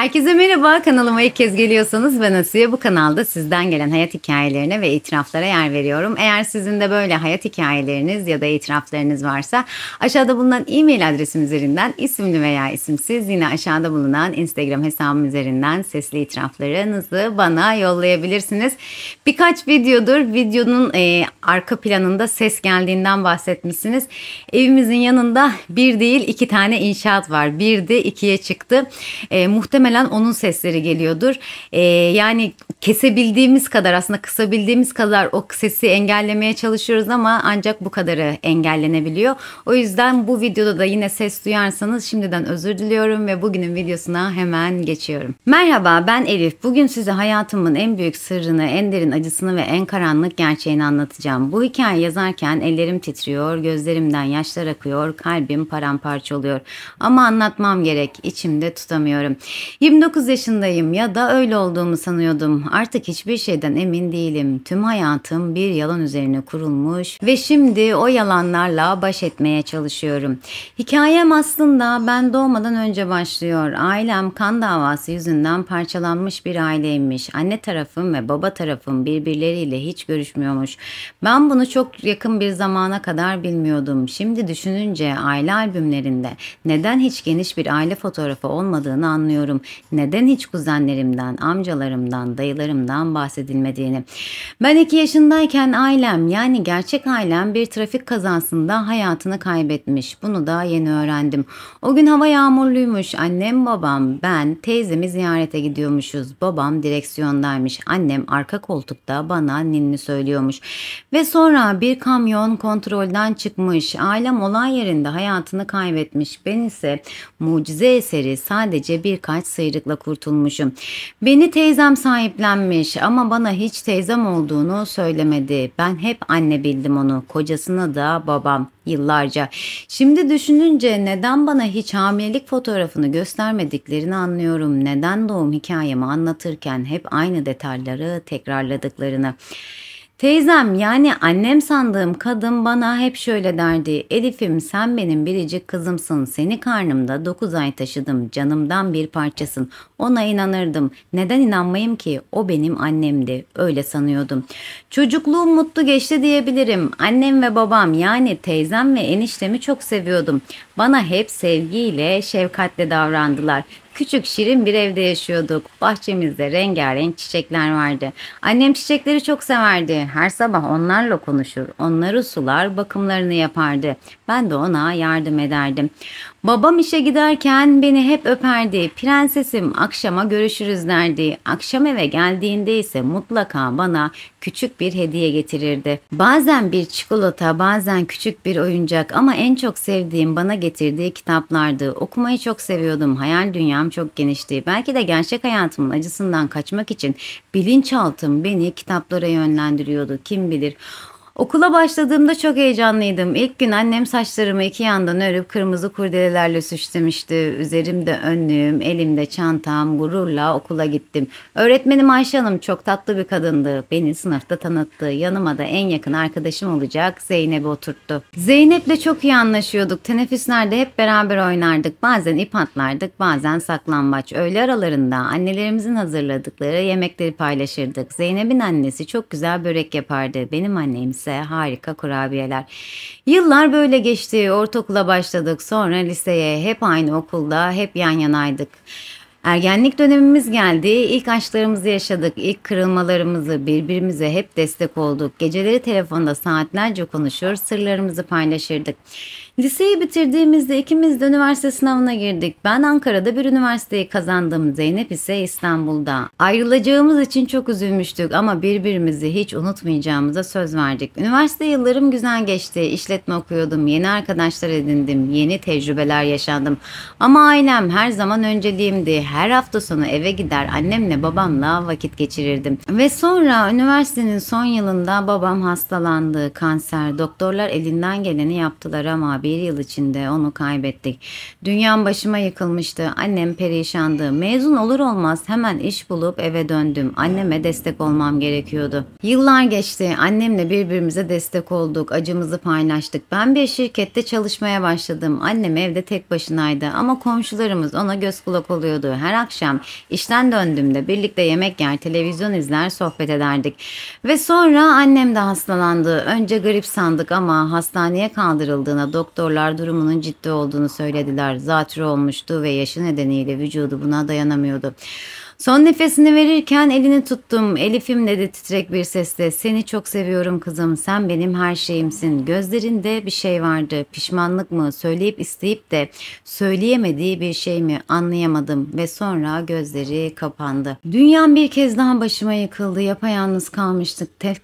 Herkese merhaba. Kanalıma ilk kez geliyorsanız ben Asiye. Bu kanalda sizden gelen hayat hikayelerine ve itiraflara yer veriyorum. Eğer sizin de böyle hayat hikayeleriniz ya da itiraflarınız varsa aşağıda bulunan e-mail adresim üzerinden isimli veya isimsiz yine aşağıda bulunan Instagram hesabım üzerinden sesli itiraflarınızı bana yollayabilirsiniz. Birkaç videodur videonun e, arka planında ses geldiğinden bahsetmişsiniz. Evimizin yanında bir değil iki tane inşaat var. Bir de ikiye çıktı. E, muhtemelen muhtemelen onun sesleri geliyordur. E, yani kesebildiğimiz kadar aslında kısabildiğimiz kadar o sesi engellemeye çalışıyoruz ama ancak bu kadarı engellenebiliyor. O yüzden bu videoda da yine ses duyarsanız şimdiden özür diliyorum ve bugünün videosuna hemen geçiyorum. Merhaba ben Elif. Bugün size hayatımın en büyük sırrını, en derin acısını ve en karanlık gerçeğini anlatacağım. Bu hikaye yazarken ellerim titriyor, gözlerimden yaşlar akıyor, kalbim paramparça oluyor. Ama anlatmam gerek, içimde tutamıyorum. 29 yaşındayım ya da öyle olduğumu sanıyordum. Artık hiçbir şeyden emin değilim. Tüm hayatım bir yalan üzerine kurulmuş ve şimdi o yalanlarla baş etmeye çalışıyorum. Hikayem aslında ben doğmadan önce başlıyor. Ailem kan davası yüzünden parçalanmış bir aileymiş. Anne tarafım ve baba tarafım birbirleriyle hiç görüşmüyormuş. Ben bunu çok yakın bir zamana kadar bilmiyordum. Şimdi düşününce aile albümlerinde neden hiç geniş bir aile fotoğrafı olmadığını anlıyorum neden hiç kuzenlerimden, amcalarımdan, dayılarımdan bahsedilmediğini. Ben 2 yaşındayken ailem yani gerçek ailem bir trafik kazasında hayatını kaybetmiş. Bunu da yeni öğrendim. O gün hava yağmurluymuş. Annem, babam, ben teyzemi ziyarete gidiyormuşuz. Babam direksiyondaymış. Annem arka koltukta bana ninni söylüyormuş. Ve sonra bir kamyon kontrolden çıkmış. Ailem olay yerinde hayatını kaybetmiş. Ben ise mucize eseri sadece birkaç sıyrıkla kurtulmuşum. Beni teyzem sahiplenmiş ama bana hiç teyzem olduğunu söylemedi. Ben hep anne bildim onu. Kocasını da babam yıllarca. Şimdi düşününce neden bana hiç hamilelik fotoğrafını göstermediklerini anlıyorum. Neden doğum hikayemi anlatırken hep aynı detayları tekrarladıklarını. Teyzem yani annem sandığım kadın bana hep şöyle derdi. Elif'im sen benim biricik kızımsın. Seni karnımda 9 ay taşıdım. Canımdan bir parçasın. Ona inanırdım. Neden inanmayayım ki? O benim annemdi. Öyle sanıyordum. Çocukluğum mutlu geçti diyebilirim. Annem ve babam yani teyzem ve eniştemi çok seviyordum. Bana hep sevgiyle, şefkatle davrandılar. Küçük şirin bir evde yaşıyorduk. Bahçemizde rengarenk çiçekler vardı. Annem çiçekleri çok severdi. Her sabah onlarla konuşur. Onları sular, bakımlarını yapardı. Ben de ona yardım ederdim. Babam işe giderken beni hep öperdi. Prensesim akşama görüşürüz derdi. Akşam eve geldiğinde ise mutlaka bana küçük bir hediye getirirdi. Bazen bir çikolata, bazen küçük bir oyuncak ama en çok sevdiğim bana getirdiği kitaplardı. Okumayı çok seviyordum. Hayal dünyam çok genişti. Belki de gerçek hayatımın acısından kaçmak için bilinçaltım beni kitaplara yönlendiriyordu. Kim bilir. Okula başladığımda çok heyecanlıydım. İlk gün annem saçlarımı iki yandan örüp kırmızı kurdelelerle süslemişti. Üzerimde önlüğüm, elimde çantam, gururla okula gittim. Öğretmenim Ayşe Hanım çok tatlı bir kadındı. Beni sınıfta tanıttı. Yanıma da en yakın arkadaşım olacak Zeynep'i oturttu. Zeynep'le çok iyi anlaşıyorduk. Teneffüslerde hep beraber oynardık. Bazen ip atlardık, bazen saklambaç. Öğle aralarında annelerimizin hazırladıkları yemekleri paylaşırdık. Zeynep'in annesi çok güzel börek yapardı. Benim annem ise neyse harika kurabiyeler. Yıllar böyle geçti. Ortaokula başladık. Sonra liseye hep aynı okulda hep yan yanaydık. Ergenlik dönemimiz geldi. İlk aşklarımızı yaşadık. İlk kırılmalarımızı birbirimize hep destek olduk. Geceleri telefonda saatlerce konuşur, sırlarımızı paylaşırdık. Liseyi bitirdiğimizde ikimiz de üniversite sınavına girdik. Ben Ankara'da bir üniversiteyi kazandım. Zeynep ise İstanbul'da. Ayrılacağımız için çok üzülmüştük ama birbirimizi hiç unutmayacağımıza söz verdik. Üniversite yıllarım güzel geçti. İşletme okuyordum. Yeni arkadaşlar edindim. Yeni tecrübeler yaşadım. Ama ailem her zaman önceliğimdi. Her hafta sonu eve gider annemle babamla vakit geçirirdim. Ve sonra üniversitenin son yılında babam hastalandı. Kanser. Doktorlar elinden geleni yaptılar ama abi bir yıl içinde onu kaybettik. Dünyam başıma yıkılmıştı. Annem perişandı. Mezun olur olmaz hemen iş bulup eve döndüm. Anneme destek olmam gerekiyordu. Yıllar geçti. Annemle birbirimize destek olduk. Acımızı paylaştık. Ben bir şirkette çalışmaya başladım. Annem evde tek başınaydı ama komşularımız ona göz kulak oluyordu. Her akşam işten döndüğümde birlikte yemek yer, televizyon izler, sohbet ederdik. Ve sonra annem de hastalandı. Önce grip sandık ama hastaneye kaldırıldığına doktor Doktorlar durumunun ciddi olduğunu söylediler. Zatürre olmuştu ve yaşı nedeniyle vücudu buna dayanamıyordu. Son nefesini verirken elini tuttum. Elif'im dedi titrek bir sesle. Seni çok seviyorum kızım. Sen benim her şeyimsin. Gözlerinde bir şey vardı. Pişmanlık mı? Söyleyip isteyip de söyleyemediği bir şey mi? Anlayamadım. Ve sonra gözleri kapandı. Dünyam bir kez daha başıma yıkıldı. Yapayalnız kalmıştık. Tek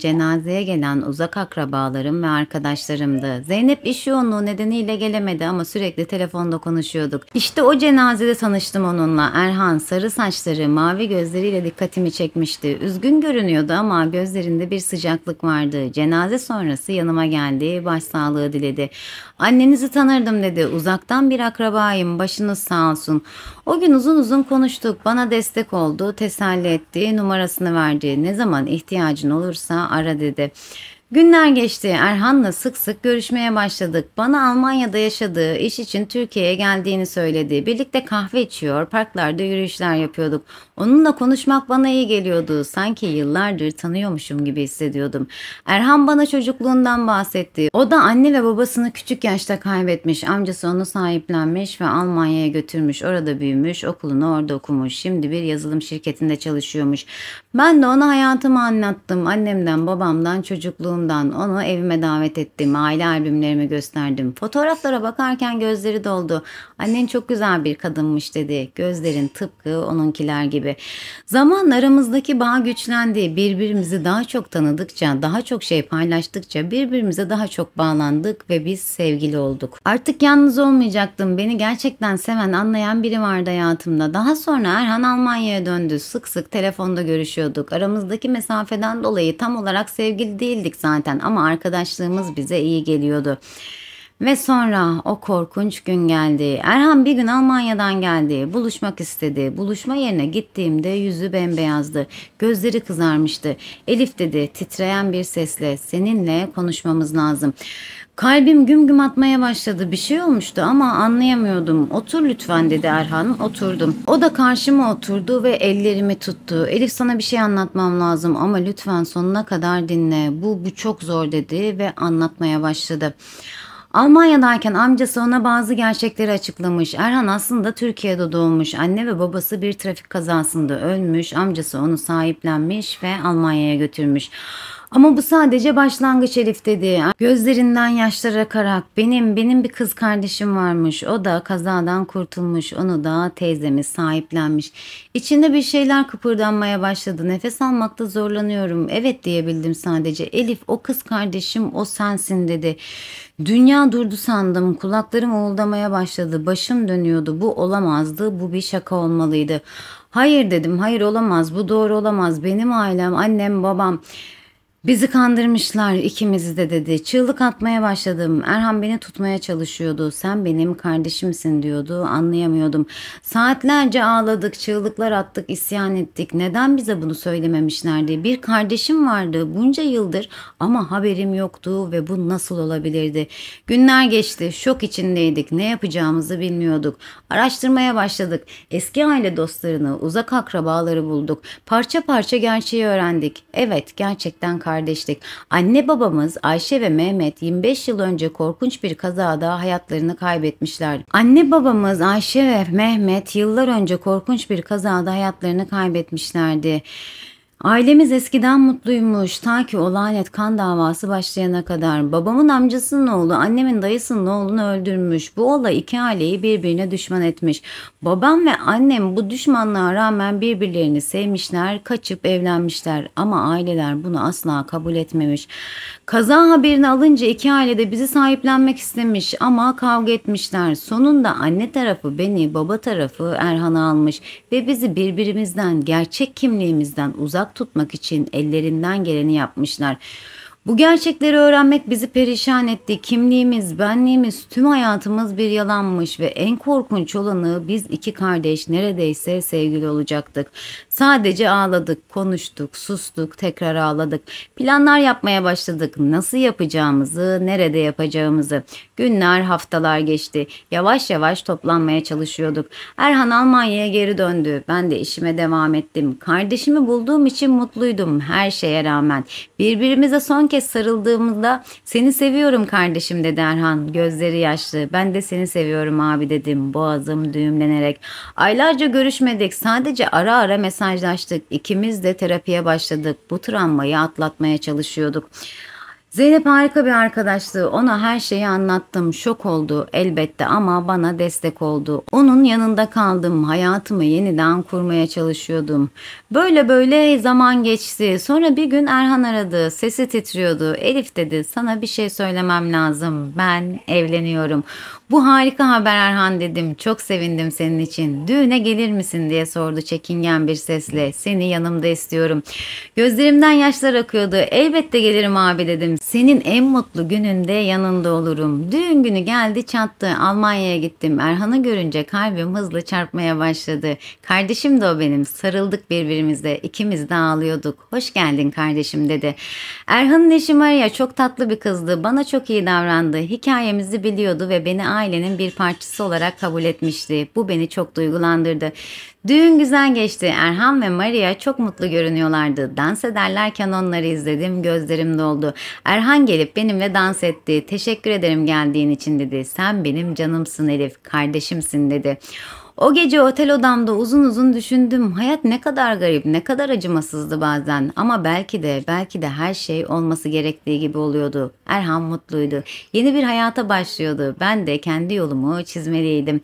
Cenazeye gelen uzak akrabalarım ve arkadaşlarımdı. Zeynep iş yoğunluğu nedeniyle gelemedi ama sürekli telefonda konuşuyorduk. İşte o cenazede tanıştım onunla. Erhan Sarı saçları, mavi gözleriyle dikkatimi çekmişti. Üzgün görünüyordu ama gözlerinde bir sıcaklık vardı. Cenaze sonrası yanıma geldi, başsağlığı diledi. Annenizi tanırdım dedi. Uzaktan bir akrabayım, başınız sağ olsun. O gün uzun uzun konuştuk. Bana destek oldu, teselli etti, numarasını verdi. Ne zaman ihtiyacın olursa ara dedi. Günler geçti. Erhan'la sık sık görüşmeye başladık. Bana Almanya'da yaşadığı, iş için Türkiye'ye geldiğini söyledi. Birlikte kahve içiyor, parklarda yürüyüşler yapıyorduk. Onunla konuşmak bana iyi geliyordu. Sanki yıllardır tanıyormuşum gibi hissediyordum. Erhan bana çocukluğundan bahsetti. O da anne ve babasını küçük yaşta kaybetmiş. Amcası onu sahiplenmiş ve Almanya'ya götürmüş. Orada büyümüş, okulunu orada okumuş. Şimdi bir yazılım şirketinde çalışıyormuş. Ben de ona hayatımı anlattım. Annemden, babamdan, çocukluğumdan. Onu evime davet ettim. Aile albümlerimi gösterdim. Fotoğraflara bakarken gözleri doldu. Annen çok güzel bir kadınmış dedi. Gözlerin tıpkı onunkiler gibi gibi. Zaman aramızdaki bağ güçlendi. Birbirimizi daha çok tanıdıkça, daha çok şey paylaştıkça birbirimize daha çok bağlandık ve biz sevgili olduk. Artık yalnız olmayacaktım. Beni gerçekten seven, anlayan biri vardı hayatımda. Daha sonra Erhan Almanya'ya döndü. Sık sık telefonda görüşüyorduk. Aramızdaki mesafeden dolayı tam olarak sevgili değildik zaten ama arkadaşlığımız bize iyi geliyordu. Ve sonra o korkunç gün geldi. Erhan bir gün Almanya'dan geldi. Buluşmak istedi. Buluşma yerine gittiğimde yüzü bembeyazdı. Gözleri kızarmıştı. Elif dedi titreyen bir sesle seninle konuşmamız lazım. Kalbim güm güm atmaya başladı. Bir şey olmuştu ama anlayamıyordum. Otur lütfen dedi Erhan. Oturdum. O da karşıma oturdu ve ellerimi tuttu. Elif sana bir şey anlatmam lazım ama lütfen sonuna kadar dinle. Bu bu çok zor dedi ve anlatmaya başladı. Almanya'dayken amcası ona bazı gerçekleri açıklamış. Erhan aslında Türkiye'de doğmuş. Anne ve babası bir trafik kazasında ölmüş. Amcası onu sahiplenmiş ve Almanya'ya götürmüş. Ama bu sadece başlangıç Elif dedi. Gözlerinden yaşlar akarak benim benim bir kız kardeşim varmış. O da kazadan kurtulmuş. Onu da teyzemiz sahiplenmiş. İçinde bir şeyler kıpırdanmaya başladı. Nefes almakta zorlanıyorum. Evet diyebildim sadece. Elif o kız kardeşim o sensin dedi. Dünya durdu sandım. Kulaklarım uğuldamaya başladı. Başım dönüyordu. Bu olamazdı. Bu bir şaka olmalıydı. Hayır dedim. Hayır olamaz. Bu doğru olamaz. Benim ailem, annem, babam Bizi kandırmışlar ikimizi de dedi. Çığlık atmaya başladım. Erhan beni tutmaya çalışıyordu. Sen benim kardeşimsin diyordu. Anlayamıyordum. Saatlerce ağladık, çığlıklar attık, isyan ettik. Neden bize bunu söylememişlerdi? Bir kardeşim vardı bunca yıldır ama haberim yoktu ve bu nasıl olabilirdi? Günler geçti. Şok içindeydik. Ne yapacağımızı bilmiyorduk. Araştırmaya başladık. Eski aile dostlarını, uzak akrabaları bulduk. Parça parça gerçeği öğrendik. Evet, gerçekten kardeşim kardeşlik. Anne babamız Ayşe ve Mehmet 25 yıl önce korkunç bir kazada hayatlarını kaybetmişlerdi. Anne babamız Ayşe ve Mehmet yıllar önce korkunç bir kazada hayatlarını kaybetmişlerdi. Ailemiz eskiden mutluymuş ta ki o lanet kan davası başlayana kadar. Babamın amcasının oğlu annemin dayısının oğlunu öldürmüş. Bu olay iki aileyi birbirine düşman etmiş. Babam ve annem bu düşmanlığa rağmen birbirlerini sevmişler, kaçıp evlenmişler. Ama aileler bunu asla kabul etmemiş. Kaza haberini alınca iki aile de bizi sahiplenmek istemiş ama kavga etmişler. Sonunda anne tarafı beni, baba tarafı Erhan'ı almış ve bizi birbirimizden, gerçek kimliğimizden uzak uzak tutmak için ellerinden geleni yapmışlar. Bu gerçekleri öğrenmek bizi perişan etti. Kimliğimiz, benliğimiz, tüm hayatımız bir yalanmış ve en korkunç olanı biz iki kardeş neredeyse sevgili olacaktık. Sadece ağladık, konuştuk, sustuk, tekrar ağladık. Planlar yapmaya başladık. Nasıl yapacağımızı, nerede yapacağımızı. Günler, haftalar geçti. Yavaş yavaş toplanmaya çalışıyorduk. Erhan Almanya'ya geri döndü. Ben de işime devam ettim. Kardeşimi bulduğum için mutluydum her şeye rağmen. Birbirimize son kez kez sarıldığımda seni seviyorum kardeşim dedi Erhan gözleri yaşlı. Ben de seni seviyorum abi dedim boğazım düğümlenerek. Aylarca görüşmedik sadece ara ara mesajlaştık. ikimiz de terapiye başladık. Bu travmayı atlatmaya çalışıyorduk. Zeynep harika bir arkadaştı. Ona her şeyi anlattım. Şok oldu elbette ama bana destek oldu. Onun yanında kaldım. Hayatımı yeniden kurmaya çalışıyordum. Böyle böyle zaman geçti. Sonra bir gün Erhan aradı. Sesi titriyordu. Elif dedi sana bir şey söylemem lazım. Ben evleniyorum. Bu harika haber Erhan dedim. Çok sevindim senin için. Düğüne gelir misin diye sordu çekingen bir sesle. Seni yanımda istiyorum. Gözlerimden yaşlar akıyordu. Elbette gelirim abi dedim. Senin en mutlu gününde yanında olurum. Düğün günü geldi çattı. Almanya'ya gittim. Erhan'ı görünce kalbim hızlı çarpmaya başladı. Kardeşim de o benim. Sarıldık birbirimize. İkimiz de ağlıyorduk. Hoş geldin kardeşim dedi. Erhan'ın eşi Maria çok tatlı bir kızdı. Bana çok iyi davrandı. Hikayemizi biliyordu ve beni ailenin bir parçası olarak kabul etmişti. Bu beni çok duygulandırdı. Düğün güzel geçti. Erhan ve Maria çok mutlu görünüyorlardı. Dans ederlerken onları izledim. Gözlerim doldu. Erhan gelip benimle dans etti. Teşekkür ederim geldiğin için dedi. Sen benim canımsın Elif. Kardeşimsin dedi. で O gece otel odamda uzun uzun düşündüm. Hayat ne kadar garip, ne kadar acımasızdı bazen. Ama belki de, belki de her şey olması gerektiği gibi oluyordu. Erhan mutluydu. Yeni bir hayata başlıyordu. Ben de kendi yolumu çizmeliydim.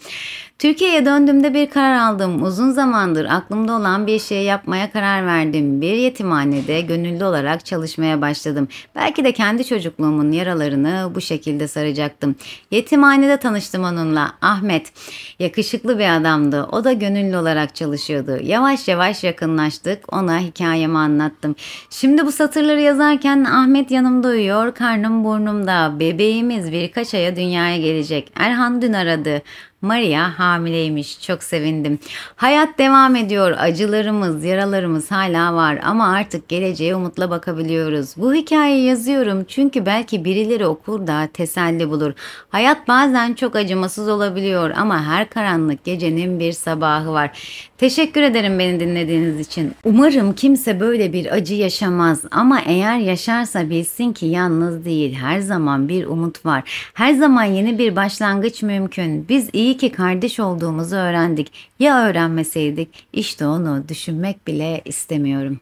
Türkiye'ye döndüğümde bir karar aldım. Uzun zamandır aklımda olan bir şey yapmaya karar verdim. Bir yetimhanede gönüllü olarak çalışmaya başladım. Belki de kendi çocukluğumun yaralarını bu şekilde saracaktım. Yetimhanede tanıştım onunla. Ahmet. Yakışıklı bir adam adamdı. O da gönüllü olarak çalışıyordu. Yavaş yavaş yakınlaştık. Ona hikayemi anlattım. Şimdi bu satırları yazarken Ahmet yanımda uyuyor. Karnım burnumda. Bebeğimiz birkaç aya dünyaya gelecek. Erhan dün aradı. Maria hamileymiş. Çok sevindim. Hayat devam ediyor. Acılarımız, yaralarımız hala var ama artık geleceğe umutla bakabiliyoruz. Bu hikayeyi yazıyorum çünkü belki birileri okur da teselli bulur. Hayat bazen çok acımasız olabiliyor ama her karanlık gecenin bir sabahı var. Teşekkür ederim beni dinlediğiniz için. Umarım kimse böyle bir acı yaşamaz ama eğer yaşarsa bilsin ki yalnız değil. Her zaman bir umut var. Her zaman yeni bir başlangıç mümkün. Biz iyi İyi ki kardeş olduğumuzu öğrendik. Ya öğrenmeseydik? İşte onu düşünmek bile istemiyorum.